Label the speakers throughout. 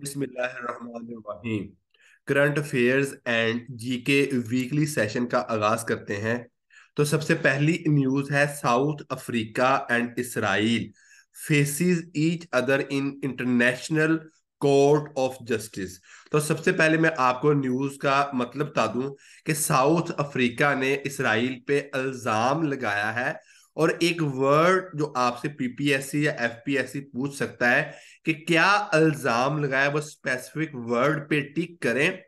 Speaker 1: बिस्मिल्लाहिर्रहमानिर्रहीम current affairs and GK weekly session का आगाज करते हैं तो सबसे पहली न्यूज है South Africa and Israel faces each other in International Court of Justice तो सबसे पहले मैं आपको न्यूज का मतलब बता दूं कि साउथ अफ्रीका ने इसराइल पे इल्जाम लगाया है और एक वर्ड जो आपसे पीपीएससी या एफपीएससी पूछ सकता है कि क्या अल्जाम लगाया वो स्पेसिफिक वर्ड पे टिक करें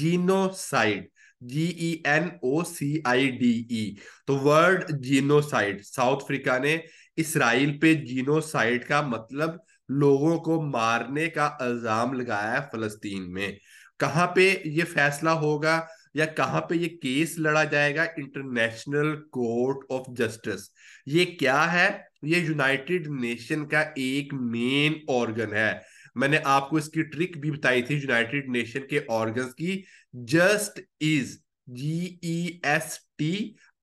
Speaker 1: genocide G E N O C I D E तो वर्ड जीनोसाइड साउथ अफ्रीका ने इसराइल पे जीनोसाइड का मतलब लोगों को मारने का इल्जाम लगाया है फलस्तीन में कहा पे ये फैसला होगा या कहां पे ये केस लड़ा जाएगा इंटरनेशनल कोर्ट ऑफ जस्टिस ये क्या है ये यूनाइटेड नेशन का एक मेन ऑर्गन है मैंने आपको इसकी ट्रिक भी बताई थी यूनाइटेड नेशन के ऑर्गन की just is G E S T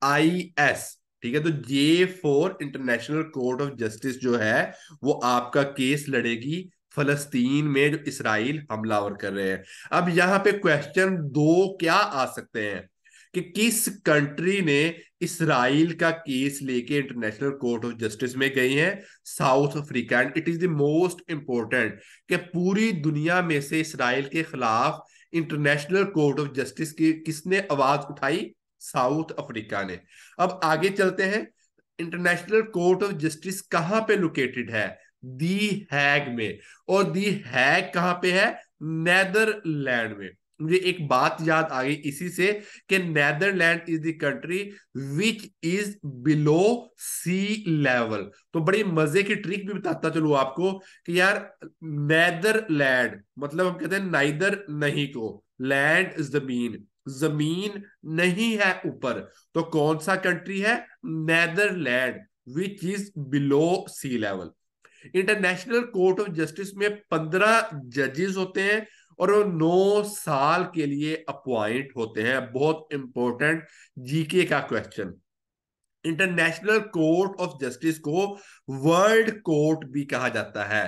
Speaker 1: I S ठीक है तो J four International Court of Justice जो है वो आपका केस लड़ेगी फलस्तीन में जो इसराइल हमलावर कर रहे हैं अब यहाँ पे क्वेश्चन दो क्या आ सकते हैं कि किस कंट्री ने इसराइल का केस लेके इंटरनेशनल कोर्ट ऑफ जस्टिस में गई है South Africa and it is the most important कि पूरी दुनिया में से इसराइल के खिलाफ इंटरनेशनल कोर्ट ऑफ जस्टिस की किसने आवाज उठाई साउथ अफ्रीका ने अब आगे चलते हैं इंटरनेशनल कोर्ट ऑफ जस्टिस कहाँ पे लोकेटेड है दी हैग में और दी हैग कहां पे है नैदरलैंड में मुझे एक बात याद आ गई इसी से कि Netherland is the country which is below sea level तो बड़ी मजे की ट्रिक भी बताता चलू आपको कि यार नैदरलैंड मतलब हम कहते हैं नाइदर नहीं को लैंड जमीन जमीन नहीं है ऊपर तो कौन सा कंट्री है Netherland which is below sea level International Court of Justice में पंद्रह जजेस होते हैं और वो नौ साल के लिए अपॉइंट होते हैं बहुत इंपॉर्टेंट जीके का question International Court of Justice को वर्ल्ड कोर्ट भी कहा जाता है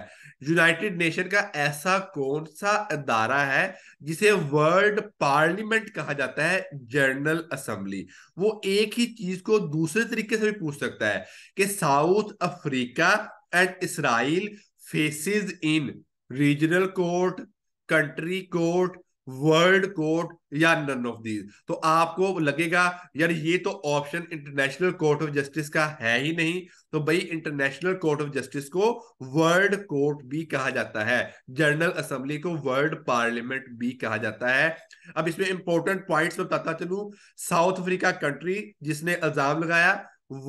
Speaker 1: यूनाइटेड नेशन का ऐसा कौन सा अदारा है जिसे वर्ल्ड पार्लियामेंट कहा जाता है जनरल असेंबली वो एक ही चीज को दूसरे तरीके से भी पूछ सकता है कि South Africa and Israel faces in regional court country court world court या नन ऑफ दीज तो आपको लगेगा यार ये तो option International Court of Justice का है ही नहीं तो भाई इंटरनेशनल कोर्ट ऑफ जस्टिस को वर्ल्ड कोर्ट भी कहा जाता है जनरल असेंबली को वर्ल्ड पार्लियामेंट भी कहा जाता है अब इसमें इंपॉर्टेंट पॉइंट्स बताता चलू साउथ अफ्रीका कंट्री जिसने इल्जाम लगाया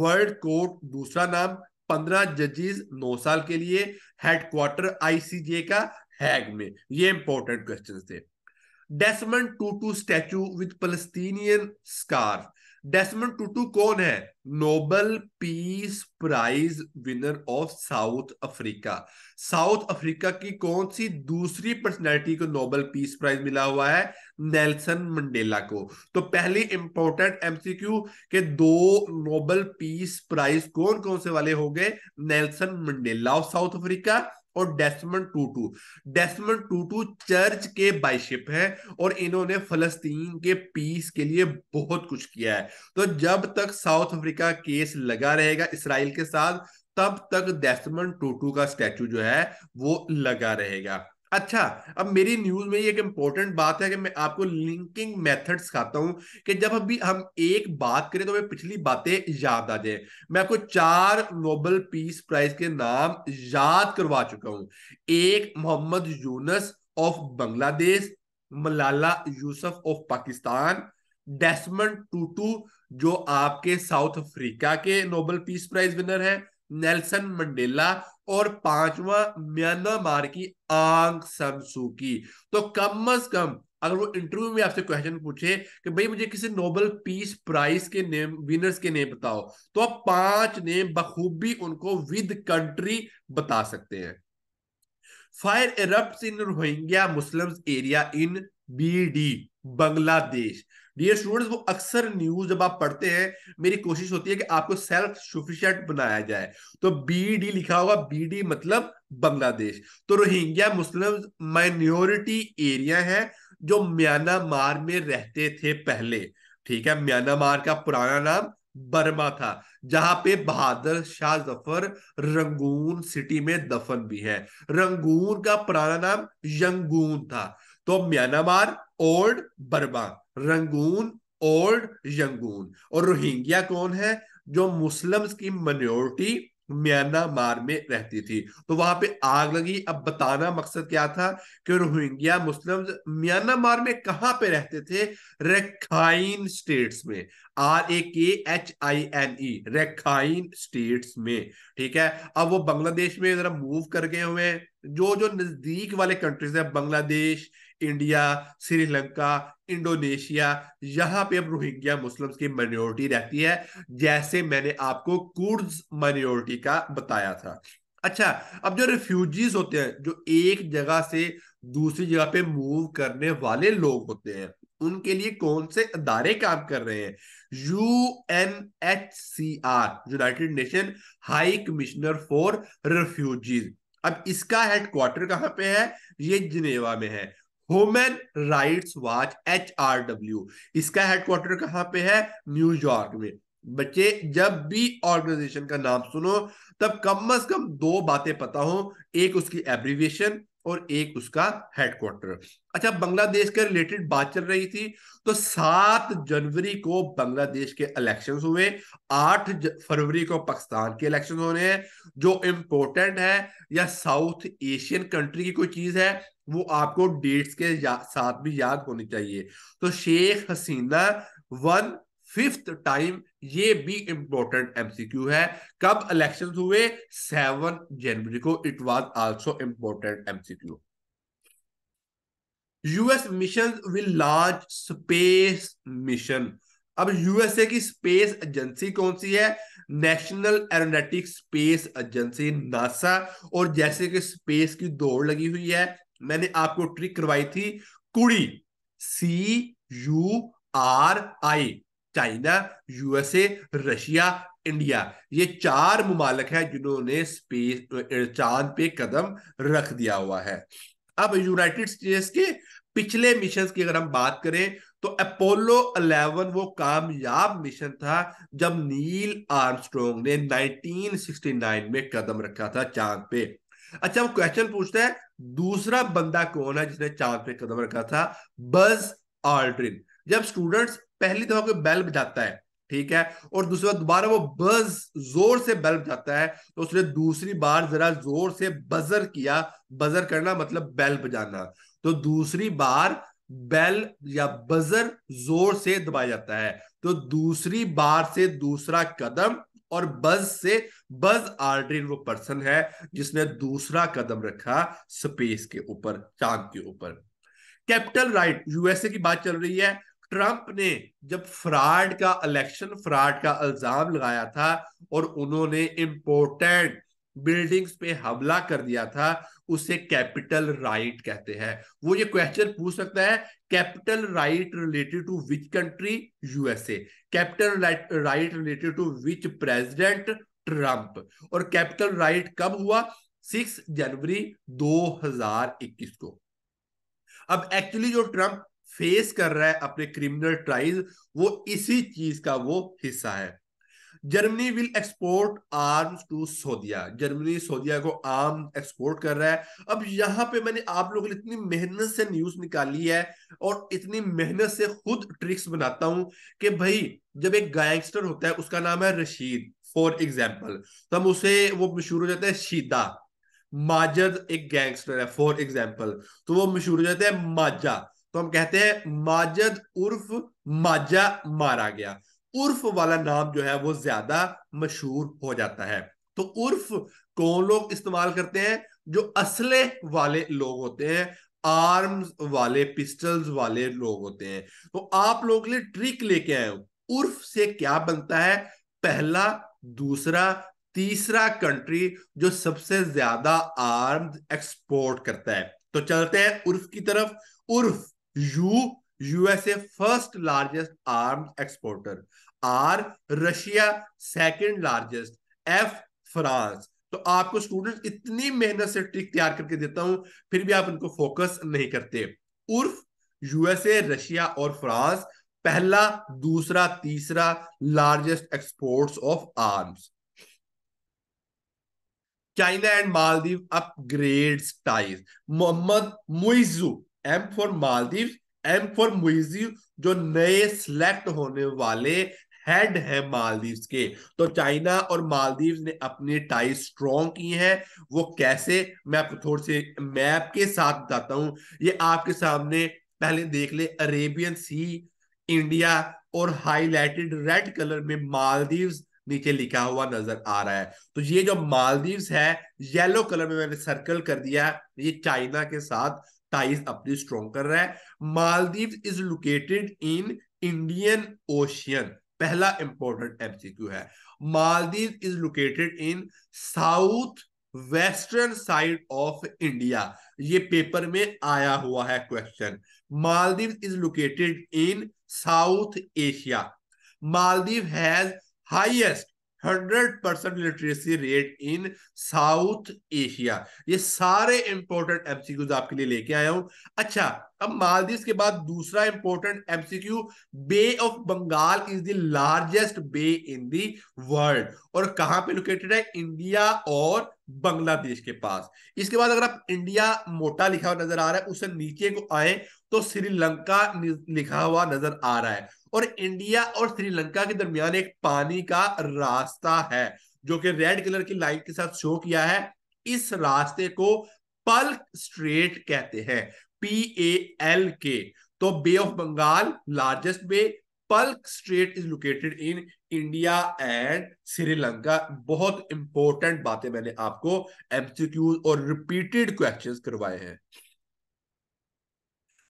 Speaker 1: वर्ल्ड कोर्ट दूसरा नाम पंद्रह जजेस नौ साल के लिए हेडक्वार्टर आईसीजे का हैग में ये इंपॉर्टेंट क्वेश्चन थे Desmond Tutu statue with Palestinian scarf Desmond Tutu कौन है Nobel peace prize winner of South Africa South Africa की कौन सी दूसरी पर्सनैलिटी को नोबल पीस प्राइज मिला हुआ है नेल्सन मंडेला को तो पहली इंपॉर्टेंट एमसीक्यू के दो नोबल पीस प्राइज कौन कौन से वाले हो गए Nelson Mandela of South Africa और Desmond Tutu Desmond Tutu church के बाइशिप हैं और इन्होंने फलस्तीन के पीस के लिए बहुत कुछ किया है तो जब तक साउथ अफ्रीका केस लगा रहेगा इसराइल के साथ तब तक डेस्मन टूटू का स्टैचू जो है वो लगा रहेगा अच्छा अब मेरी न्यूज में ये एक इंपॉर्टेंट बात है कि मैं आपको लिंकिंग मेथड्स सिखाता हूं कि जब अभी हम एक बात करें तो हमें पिछली बातें याद आ जाए मैं आपको चार नोबल पीस प्राइज के नाम याद करवा चुका हूं एक Mohammad Yunus of Bangladesh Malala Yusuf of Pakistan Desmond Tutu जो आपके साउथ अफ्रीका के नोबल पीस प्राइज विनर है नेल्सन मंडेला और पांचवा म्यांमार की आंग समसूकी तो कम अज कम अगर वो इंटरव्यू में आपसे क्वेश्चन पूछे कि भाई मुझे किसी नोबल पीस प्राइज के नेम विनर्स के नेम बताओ तो आप पांच नेम बखूबी उनको विद कंट्री बता सकते हैं fire in Rohingya Muslim area in BD Bangladesh dear students वो अक्सर न्यूज जब आप पढ़ते हैं मेरी कोशिश होती है कि आपको सेल्फ सफिशियंट बनाया जाए तो बीडी लिखा होगा बीडी मतलब बांग्लादेश तो रोहिंग्या मुस्लिम माइनॉरिटी एरिया है जो म्यांमार में रहते थे पहले ठीक है म्यांमार का पुराना नाम बर्मा था जहां पे बहादुर शाह जफर रंगून सिटी में दफन भी है रंगून का पुराना नाम यंगून था तो Myanmar old Burma Rangoon old Yangon और रोहिंग्या कौन है जो मुस्लिम्स की मनोरिटी म्यांमार में रहती थी तो वहां पे आग लगी अब बताना मकसद क्या था कि रोहिंग्या मुस्लिम म्यांमार में कहां पे रहते थे रेखाइन स्टेट्स में R A K H I N E Rakhine states में ठीक है अब वो बांग्लादेश में जरा मूव कर गए हुए हैं जो जो नजदीक वाले कंट्रीज है बांग्लादेश इंडिया श्रीलंका इंडोनेशिया यहां पे अब रोहिंग्या मुस्लिम्स की माइनॉरिटी रहती है जैसे मैंने आपको कुर्ड्स माइनॉरिटी का बताया था अच्छा अब जो रिफ्यूजीज होते हैं जो एक जगह से दूसरी जगह पे मूव करने वाले लोग होते हैं उनके लिए कौन से अदारे काम कर रहे हैं UNHCR United Nation High Commissioner for Refugees अब इसका हेडक्वार्टर कहां पे है ये जिनेवा में है human rights watch H R W इसका हेडक्वार्टर कहां पे है न्यूयॉर्क में बच्चे जब भी ऑर्गेनाइजेशन का नाम सुनो तब कम अज कम दो बातें पता हो एक उसकी एब्रीविएशन और एक उसका हेडक्वार्टर अच्छा बांग्लादेश के रिलेटेड बात चल रही थी तो सात जनवरी को बांग्लादेश के इलेक्शन हुए आठ फरवरी को पाकिस्तान के इलेक्शन होने हैं जो इम्पोर्टेंट है या साउथ एशियन कंट्री की कोई चीज है वो आपको डेट्स के साथ भी याद होनी चाहिए तो Sheikh Hasina one fifth time ये भी इंपॉर्टेंट एमसीक्यू है कब इलेक्शंस हुए सेवन जनवरी को it was also important MCQ US mission will launch space mission अब यूएसए की स्पेस एजेंसी कौन सी है national aeronautic space agency NASA और जैसे कि स्पेस की दौड़ लगी हुई है मैंने आपको ट्रिक करवाई थी कुड़ी C U R I China USA Russia India ये चार ममालक हैं जिन्होंने स्पेस चांद पे कदम रख दिया हुआ है अब यूनाइटेड स्टेट्स के पिछले मिशन की अगर हम बात करें तो अपोलो 11 वो कामयाब मिशन था जब नील आर्मस्ट्रोंग ने 1969 में कदम रखा था चांद पे अच्छा वो क्वेश्चन पूछता है दूसरा बंदा कौन है जिसने चांद पे कदम रखा था बज आल्ड्रिन जब स्टूडेंट्स पहली दफा कोई बैल बजाता है ठीक है और दूसरी बार दोबारा वो बज जोर से बैल बजाता है तो उसने दूसरी बार जरा जोर से बजर किया बजर करना मतलब बैल बजाना तो दूसरी बार बैल या बजर जोर से दबाया जाता है तो दूसरी बार से दूसरा कदम और बज से बज आर्ड्रिन वो पर्सन है जिसने दूसरा कदम रखा स्पेस के ऊपर चांद के ऊपर कैपिटल राइट यूएसए की बात चल रही है ट्रंप ने जब फ्रॉड का इलेक्शन फ्रॉड का इल्जाम लगाया था और उन्होंने इम्पोर्टेंट बिल्डिंग्स पे हमला कर दिया था उसे कैपिटल राइट कहते हैं वो ये क्वेश्चन पूछ सकता है Capitol riot related to which country USA Capitol riot related to which president Trump और कैपिटल राइट right कब हुआ सिक्स जनवरी 2021 को अब एक्चुअली जो ट्रंप फेस कर रहा है अपने क्रिमिनल ट्राइज वो इसी चीज का वो हिस्सा है Germany will export arms to Saudia Germany Saudia को आर्म एक्सपोर्ट कर रहा है अब यहाँ पे मैंने आप लोगों इतनी मेहनत से न्यूज निकाली है और इतनी मेहनत से खुद ट्रिक्स बनाता हूं कि भाई जब एक गैंगस्टर होता है उसका नाम है रशीद फॉर एग्जाम्पल तो हम उसे वो मशहूर हो जाता है शीदा माजद एक गैंगस्टर है फॉर एग्जाम्पल तो वो मशहूर हो जाता है माजा तो हम कहते हैं माजद उर्फ माजा मारा गया उर्फ वाला नाम जो है वो ज्यादा मशहूर हो जाता है तो उर्फ कौन लोग इस्तेमाल करते हैं जो असले वाले लोग होते हैं आर्म्स वाले पिस्टल्स वाले लोग होते हैं तो आप लोग के लिए ट्रिक लेके आए उर्फ से क्या बनता है पहला दूसरा तीसरा कंट्री जो सबसे ज्यादा आर्म्स एक्सपोर्ट करता है तो चलते हैं उर्फ की तरफ उर्फ U USA first largest arm exporter R Russia second largest F France तो आपको स्टूडेंट इतनी मेहनत से ट्रिक तैयार करके देता हूं फिर भी आप इनको फोकस नहीं करते उर्फ यूएसए रशिया और फ्रांस पहला दूसरा तीसरा largest exports of arms China and Maldives upgrades ties Mohamed Muizzu M for Maldives M for Muizzu जो नए सिलेक्ट होने वाले हेड है मालदीव्स के तो चाइना और मालदीव ने अपनी टाई स्ट्रॉन्ग की है वो कैसे मैं आपको थोड़े से मैप के साथ बताता हूँ ये आपके सामने पहले देख ले अरेबियन सी इंडिया और हाईलाइटेड रेड कलर में मालदीव्स नीचे लिखा हुआ नजर आ रहा है तो ये जो मालदीव्स है येलो कलर में मैंने सर्कल कर दिया ये चाइना के साथ टाइज अपनी स्ट्रॉन्ग कर रहा है Maldives is located in Indian ocean पहला इंपॉर्टेंट एमसीक्यू है Maldives is located in south western side of India ये पेपर में आया हुआ है question Maldives is located in South Asia Maldives has highest hundred percent literacy rate in South Asia ये सारे important MCQs आपके लिए लेके आया हूं अच्छा अब मालदीव के बाद दूसरा important MCQ bay of Bengal is the largest bay in the world और कहां पे लोकेटेड है इंडिया और बांग्लादेश के पास इसके बाद अगर आप इंडिया मोटा लिखा हुआ नजर आ रहा है उससे नीचे को आए तो श्रीलंका लिखा हुआ नजर आ रहा है और इंडिया और श्रीलंका के दरमियान एक पानी का रास्ता है जो कि रेड कलर की लाइन के साथ शो किया है इस रास्ते को पल्क स्ट्रेट कहते हैं पी ए एल के तो bay of Bengal largest bay Palk strait is located in India and Sri Lanka बहुत इंपॉर्टेंट बातें मैंने आपको एमसीक्यूज और रिपीटेड क्वेश्चंस करवाए हैं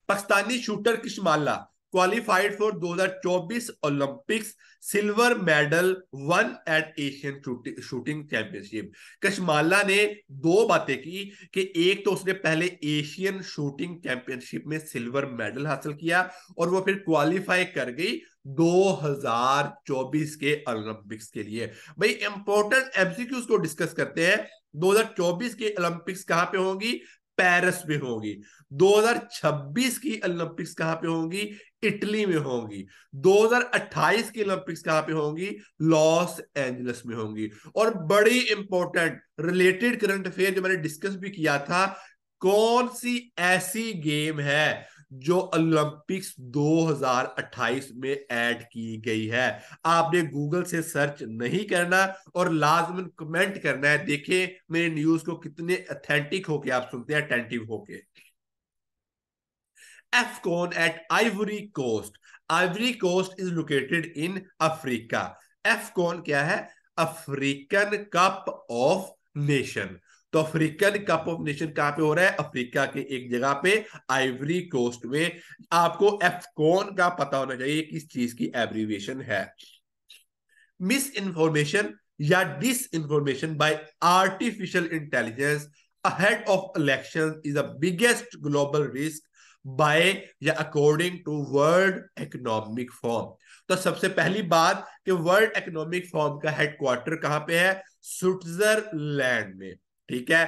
Speaker 1: Pakistani shooter Kishmala qualified for 2024 Olympics silver medal won at Asian shooting championship Kashmala ने दो बातें की कि एक तो उसने पहले एशियन शूटिंग चैंपियनशिप में सिल्वर मेडल हासिल किया और वो फिर क्वालिफाई कर गई 2024 के ओलंपिक्स के लिए भाई इंपॉर्टेंट एमसीक्यूज को डिस्कस करते हैं 2024 के ओलंपिक्स कहां पे होंगी पेरिस में होगी 2026 की ओलंपिक्स कहां पे होंगी इटली में होंगी 2028 की ओलंपिक्स कहां पे होंगी लॉस एंजलिस में होंगी और बड़ी इंपॉर्टेंट रिलेटेड करंट अफेयर जो मैंने डिस्कस भी किया था कौन सी ऐसी गेम है जो ओलंपिक्स 2028 में ऐड की गई है आपने गूगल से सर्च नहीं करना और लाजमन कमेंट करना है देखें मेरे न्यूज को कितने अथेंटिक होके आप सुनते हैं अटेंटिव होके AFCON at Ivory Coast. Ivory Coast is located in Africa. AFCON क्या है अफ्रीकन कप ऑफ नेशन तो अफ्रीकन कप ऑफ नेशन कहां पे हो रहा है अफ्रीका के एक जगह पे आइवरी कोस्ट में आपको एफकॉन का पता होना चाहिए किस चीज की एब्रीविएशन है मिस इन्फॉर्मेशन या disinformation by artificial intelligence ahead of election is the biggest global risk by या according to world economic forum तो सबसे पहली बात कि वर्ल्ड इकोनॉमिक फॉर्म का हेडक्वार्टर कहां पे है स्विट्जरलैंड में ठीक है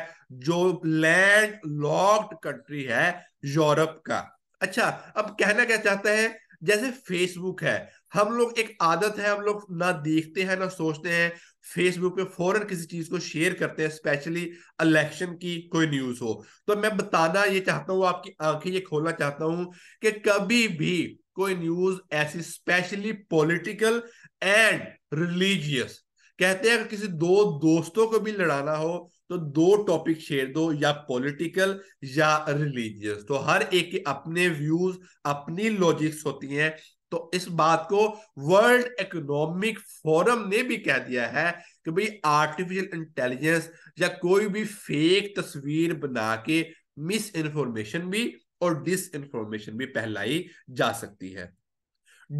Speaker 1: जो लैंड लॉक्ड कंट्री है यूरोप का अच्छा अब कहना क्या चाहता है जैसे फेसबुक है हम लोग एक आदत है हम लोग ना देखते हैं ना सोचते हैं फेसबुक पे फौरन किसी चीज को शेयर करते हैं स्पेशली इलेक्शन की कोई न्यूज हो तो मैं बताना ये चाहता हूँ आपकी आंखें ये खोलना चाहता हूँ कि कभी भी कोई न्यूज ऐसी स्पेशली पॉलिटिकल एंड रिलीजियस कहते हैं अगर किसी दो दोस्तों को भी लड़ाना हो तो दो टॉपिक शेयर दो या पॉलिटिकल या रिलीजियस तो हर एक के अपने व्यूज अपनी लॉजिक्स होती हैं तो इस बात को वर्ल्ड इकोनॉमिक फोरम ने भी कह दिया है कि भाई आर्टिफिशियल इंटेलिजेंस या कोई भी फेक तस्वीर बना के मिस इन्फॉर्मेशन भी और डिस इन्फॉर्मेशन भी फैलाई जा सकती है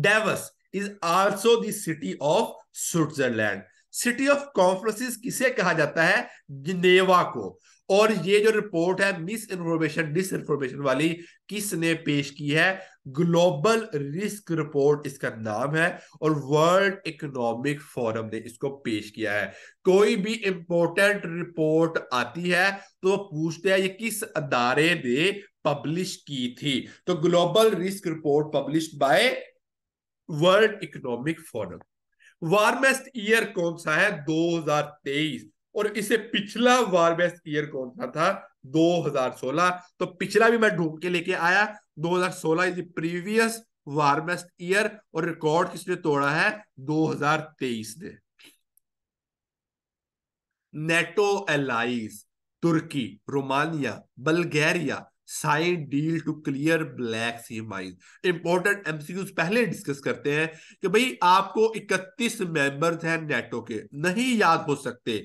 Speaker 1: Davos is also the city of Switzerland city of conferences किसे कहा जाता है जिनेवा को और ये जो रिपोर्ट है मिस इन्फॉर्मेशन डिस इन्फॉर्मेशन वाली किसने पेश की है ग्लोबल रिस्क रिपोर्ट इसका नाम है और वर्ल्ड इकोनॉमिक फोरम ने इसको पेश किया है कोई भी इंपॉर्टेंट रिपोर्ट आती है तो पूछते हैं ये किस अदारे ने पब्लिश की थी तो global risk report publish by world economic forum warmest year कौन सा है 2023 और इसे पिछला वार बेस्ट ईयर कौन सा था 2016 तो पिछला भी मैं ढूंढ के लेके आया 2016 is previous warmest year और रिकॉर्ड किसने तोड़ा है 2023 ने NATO allies Turkey Romania Bulgaria साइड deal to clear black CMI important MCQs पहले डिस्कस करते हैं कि भाई आपको 31 मेंबर्स हैं नेटो के नहीं याद हो सकते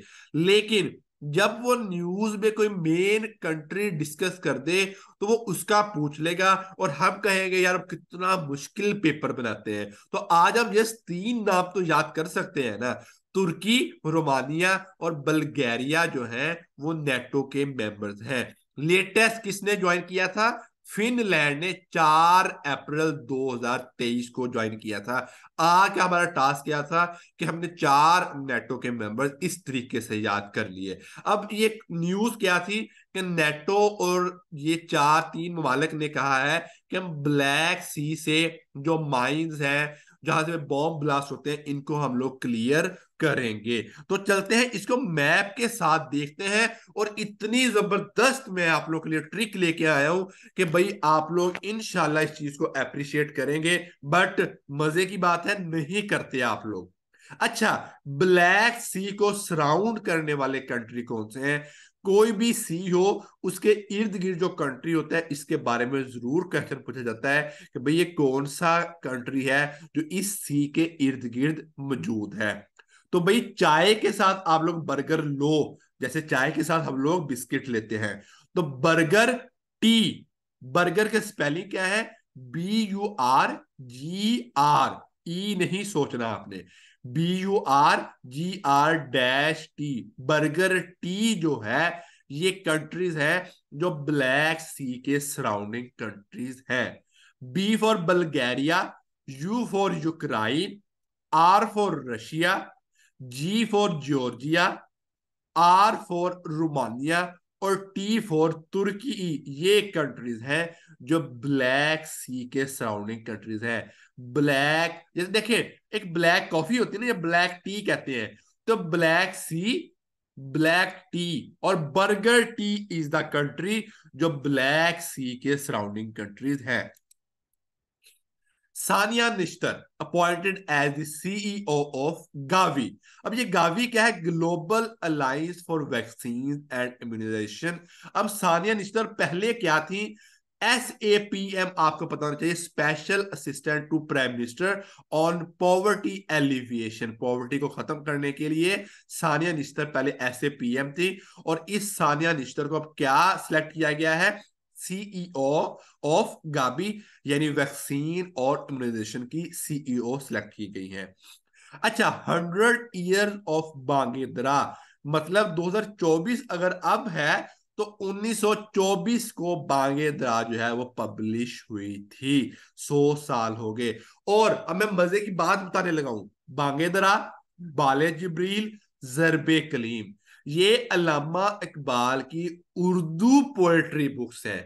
Speaker 1: लेकिन जब वो न्यूज में कोई मेन कंट्री डिस्कस कर दे तो वो उसका पूछ लेगा और हम कहेंगे यार कितना मुश्किल पेपर बनाते हैं तो आज हम जस्ट तीन नाम तो याद कर सकते हैं ना तुर्की रोमानिया और बल्गेरिया जो है वो नेटो के मेंबर्स हैं लेटेस्ट किसने ज्वाइन किया था फिनलैंड ने 4 अप्रैल 2023 को ज्वाइन किया था आज हमारा टास्क क्या था कि हमने चार नेटो के मेंबर्स इस तरीके से याद कर लिए अब ये न्यूज क्या थी कि नेटो और ये चार तीन ममालिक ने कहा है कि हम ब्लैक सी से जो माइंस हैं जहां से बॉम्ब ब्लास्ट होते हैं इनको हम लोग क्लियर करेंगे तो चलते हैं इसको मैप के साथ देखते हैं और इतनी जबरदस्त मैं आप लोग के लिए ट्रिक लेके आया हूं कि भाई आप लोग इनशाला इस चीज को अप्रिशिएट करेंगे बट मजे की बात है नहीं करते आप लोग अच्छा ब्लैक सी को सराउंड करने वाले कंट्री कौन से हैं कोई भी सी हो e उसके इर्द गिर्द जो कंट्री होता है इसके बारे में जरूर क्वेश्चन पूछा जाता है कि भाई ये कौन सा कंट्री है जो इस सी e के इर्द गिर्द मौजूद है तो भाई चाय के साथ आप लोग बर्गर लो जैसे चाय के साथ हम लोग बिस्किट लेते हैं तो बर्गर टी बर्गर के स्पेलिंग क्या है B U R G R E e नहीं सोचना आपने B U R G R dash T burger T जो है ये कंट्रीज है जो ब्लैक सी के सराउंडिंग कंट्रीज है B for Bulgaria U for Ukraine R for Russia G for Georgia R for Romania और टी फोर तुर्की ये countries है जो ब्लैक सी के सराउंडिंग कंट्रीज है ब्लैक जैसे देखिए एक ब्लैक कॉफी होती है ना ये ब्लैक टी कहते हैं तो ब्लैक सी ब्लैक टी और burger T is the country जो ब्लैक सी के सराउंडिंग कंट्रीज है Sania Nishtar appointed as the CEO of GAVI अब ये गावी क्या है global alliance for vaccine and immunization अब सानिया निश्तर पहले क्या थी एस ए पी एम आपको पता होना चाहिए special assistant to prime minister on poverty alleviation poverty को खत्म करने के लिए सानिया निश्तर पहले एस ए पी एम थी और इस सानिया निश्तर को अब क्या सिलेक्ट किया गया है सीईओ ऑफ गाबी यानी वैक्सीन और इम्यूनाइजेशन की सीईओ सिलेक्ट e की गई है अच्छा हंड्रेड ईयर ऑफ बांगेदरा मतलब 2024 अगर अब है तो 1924 को दरा जो है वो पब्लिश हुई थी 100 साल हो गए और अब मैं मजे की बात बताने लगा हूं दरा बाले जिब्रील जरबे कलीम ये अलामा इकबाल की उर्दू पोएट्री बुक्स है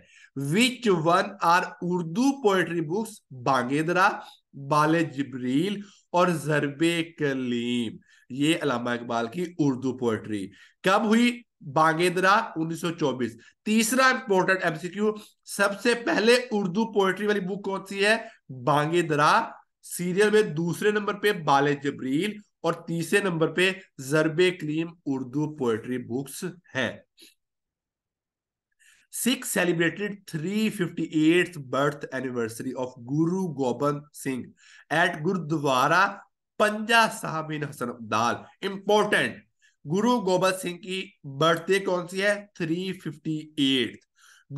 Speaker 1: which one are Urdu poetry books Bang-e-Dara Bal Jibril और जरबे कलीम ये अलामा इकबाल की उर्दू पोएट्री कब हुई बांगेदरा 1924 तीसरा इंपोर्टेंट एमसीक्यू सबसे पहले उर्दू पोएट्री वाली बुक कौन सी है बांगेदरा सीरियल में दूसरे नंबर पे बाल जबरील और तीसरे नंबर पे जरबे क्लीम उर्दू पोएट्री बुक्स है Sikh celebrated 358th birth anniversary of Guru Gobind Singh eight gurdwara पंजा साहब इन हसन अब्दाल इंपॉर्टेंट गुरु गोबिंद सिंह की बर्थडे कौन सी है एट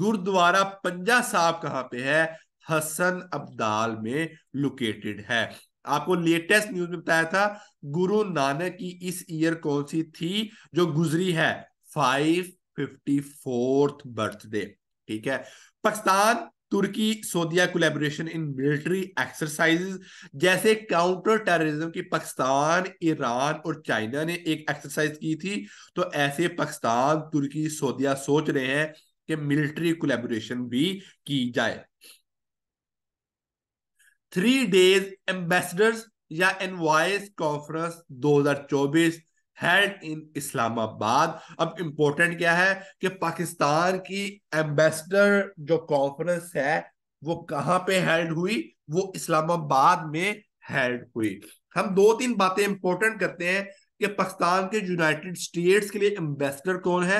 Speaker 1: गुरुद्वारा पंजा साहब कहां पे है हसन अब्दाल में लोकेटेड है आपको लेटेस्ट न्यूज में बताया था गुरु नानक की इस ईयर कौन सी थी जो गुजरी है फाइव फिफ्टी फोर्थ बर्थडे ठीक है Pakistan Turkey Saudia collaboration in military exercises जैसे काउंटर टेररिज्म की पाकिस्तान ईरान और चाइना ने एक एक्सरसाइज की थी तो ऐसे पाकिस्तान तुर्की सोदिया सोच रहे हैं कि मिलिट्री कोलेबोरेशन भी की जाए थ्री डेज एम्बेसडर्स या envoys conference 2024 held in Islamabad अब इम्पोर्टेंट क्या है कि पाकिस्तान की एम्बेसडर जो कॉन्फ्रेंस है वो कहाँ पे हेल्ड हुई वो इस्लामाबाद में हेल्ड हुई हम दो तीन बातें इंपॉर्टेंट करते हैं कि पाकिस्तान के यूनाइटेड स्टेट्स के लिए एम्बेसडर कौन है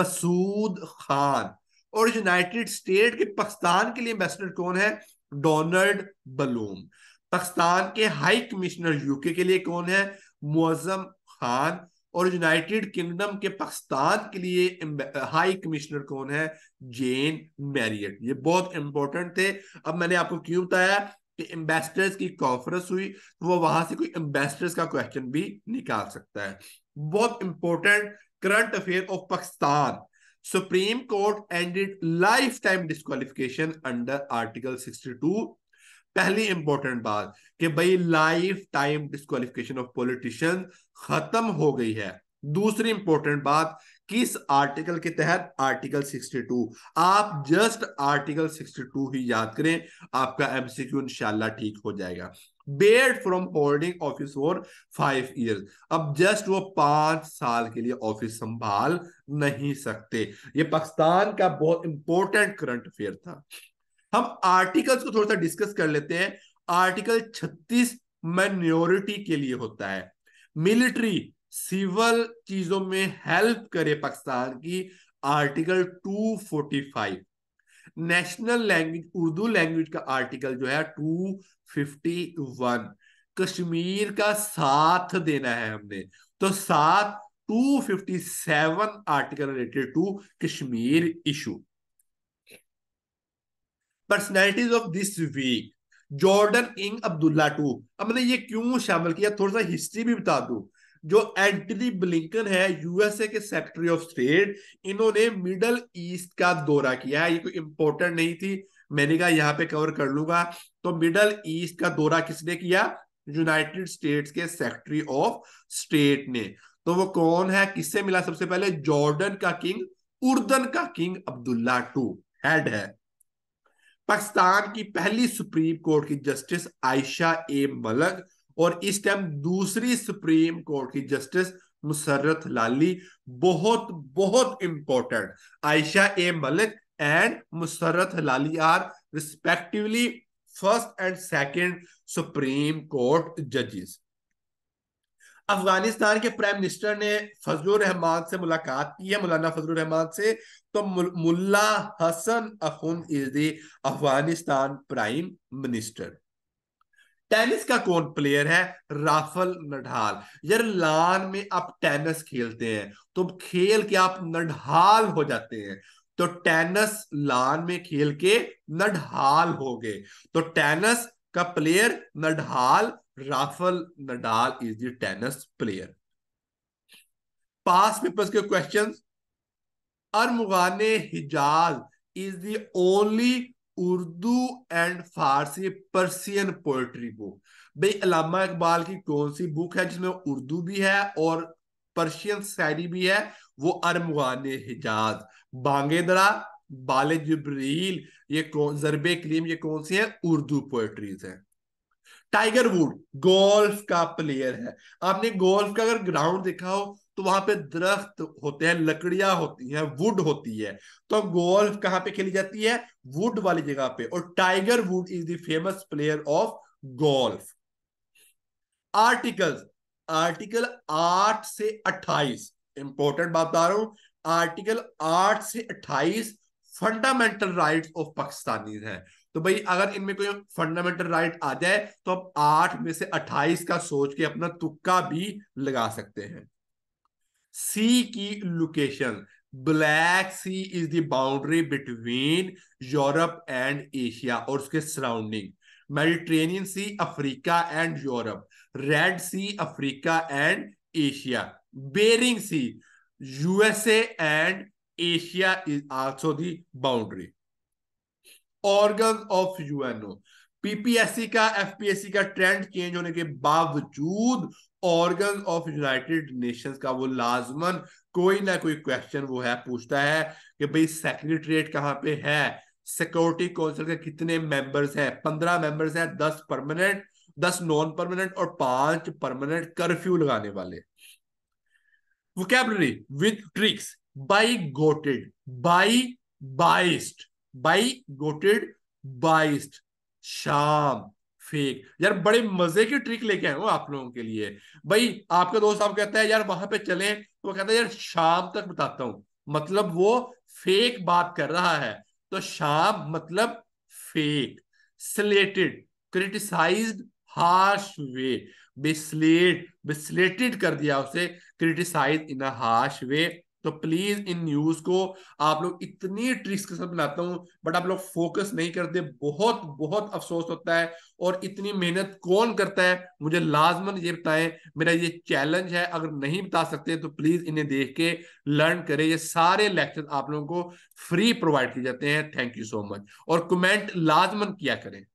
Speaker 1: मसूद खान और यूनाइटेड स्टेट के पाकिस्तान के लिए एम्बेसडर कौन है डोनाल्ड बलूम पाकिस्तान के हाई कमिश्नर यूके के लिए कौन है मुजम खान और यूनाइटेड किंगडम के पाकिस्तान के लिए हाई कमिश्नर कौन है जेन मैरियट ये बहुत इंपॉर्टेंट थे अब मैंने आपको क्यों बताया कि एम्बेसडर्स की कॉन्फ्रेंस हुई तो वो वहां से कोई एम्बेसडर्स का क्वेश्चन भी निकाल सकता है बहुत important current affair of Pakistan supreme court Court ended lifetime disqualification under Article 62. पहली इंपॉर्टेंट बात कि भाई lifetime disqualification of politician खत्म हो गई है दूसरी इंपॉर्टेंट बात किस आर्टिकल के तहत आर्टिकल 62 आप जस्ट आर्टिकल 62 ही याद करें आपका एमसीक्यू इंशाला ठीक हो जाएगा barred from holding office for five years अब जस्ट वो पांच साल के लिए ऑफिस संभाल नहीं सकते ये पाकिस्तान का बहुत इंपॉर्टेंट करंट अफेयर था हम आर्टिकल्स को थोड़ा सा डिस्कस कर लेते हैं आर्टिकल 36 माइनॉरिटी के लिए होता है मिलिट्री सिविल चीजों में हेल्प करे पाकिस्तान की article 245 national language Urdu language का आर्टिकल जो है टू फिफ्टी वन कश्मीर का साथ देना है हमने तो साथ 257 article related to Kashmir issue personalities of this week Jordan king Abdullah two अब मैंने ये क्यों शामिल किया थोड़ा सा हिस्ट्री भी बता दू जो एंटनी ब्लिंकन है यूएसए के सेक्रेटरी ऑफ स्टेट इन्होंने मिडल ईस्ट का दौरा किया है ये कोई इंपॉर्टेंट नहीं थी मैंने कहा यहाँ पे कवर कर लूंगा तो मिडल ईस्ट का दौरा किसने किया यूनाइटेड स्टेट्स के सेक्रेटरी ऑफ स्टेट ने तो वो कौन है किससे मिला सबसे पहले जॉर्डन का किंग उर्दन का किंग अब्दुल्ला टू हेड है पाकिस्तान की पहली सुप्रीम कोर्ट की जस्टिस आयशा ए मलक और इस टाइम दूसरी सुप्रीम कोर्ट की जस्टिस मुसरत लाली बहुत बहुत important Ayesha A Malik and Musarrat Lali are respectively first and second supreme court जजेस अफगानिस्तान के प्राइम मिनिस्टर ने फजल रहमान से मुलाकात की है मौलाना फजल रहमान से तो Mullah Hasan Akhund is the Afghanistan prime minister tennis का कौन प्लेयर है राफल नडहाल यार लान में आप टेनिस खेलते हैं तो खेल के आप नडहाल हो जाते हैं तो टेनिस लान में खेल के नडहाल हो गए तो टेनिस का player Nadal Rafael Nadal is the tennis player past papers के question Armaghan-e Hijaz is the only Urdu and Farsi Persian poetry book भाई अलामा इकबाल की कौन सी बुक है जिसमें उर्दू भी है और पर्शियन शायरी भी है वो अरमान हिजाज बांगे दरा बाल जबरील ये कौन जरबे कलीम ये कौन सी है उर्दू पोएट्रीज है टाइगर वुड गोल्फ का प्लेयर है आपने गोल्फ का अगर ग्राउंड देखा हो तो वहां पे दरख्त होते हैं लकड़ियां होती हैं वुड होती है तो गोल्फ कहाँ पे खेली जाती है वुड वाली जगह पे और Tiger Wood is the famous player of golf articles article आठ से अट्ठाईस इंपॉर्टेंट बात बता रहा हूं आर्टिकल आठ से अट्ठाईस फंडामेंटल राइट ऑफ पाकिस्तानी है तो भाई अगर इनमें कोई फंडामेंटल राइट आ जाए तो आप आठ में से अट्ठाईस का सोच के अपना तुक्का भी लगा सकते हैं सी की location black sea is the boundary between Europe and Asia और उसके surrounding Mediterranean sea Africa and Europe red sea Africa and Asia Bering sea USA and Asia is also the boundary organ of UNO PPSC का FPSC का trend change होने के बावजूद organ of United Nations का वो लाजमन कोई ना कोई क्वेश्चन वो है पूछता है कि भाई सेक्रेटरिएट कहाँ पे है सिक्योरिटी काउंसिल के कितने मेंबर्स हैं पंद्रह मेंबर्स हैं दस परमानेंट दस नॉन परमानेंट और पांच परमानेंट कर्फ्यू लगाने वाले vocabulary with tricks bigoted biased bigoted biased sham fake यार बड़े मजे की ट्रिक लेके आए हो आप लोगों के लिए भाई आपका दोस्त आप कहता है यार वहां पे चले तो वो कहता है यार शाम तक बताता हूं मतलब वो फेक बात कर रहा है तो शाम मतलब fake slated criticize harsh way be slate be slated कर दिया उसे क्रिटिसाइज इन अ हार्श वे तो प्लीज इन न्यूज को आप लोग इतनी ट्रिक्स के साथ बनाता हूँ बट आप लोग फोकस नहीं करते बहुत बहुत अफसोस होता है और इतनी मेहनत कौन करता है मुझे लाजमन ये बताएं मेरा ये चैलेंज है अगर नहीं बता सकते तो प्लीज इन्हें देख के लर्न करें ये सारे लेक्चर आप लोगों को फ्री प्रोवाइड किए जाते हैं थैंक यू सो मच और कमेंट लाजमन किया करें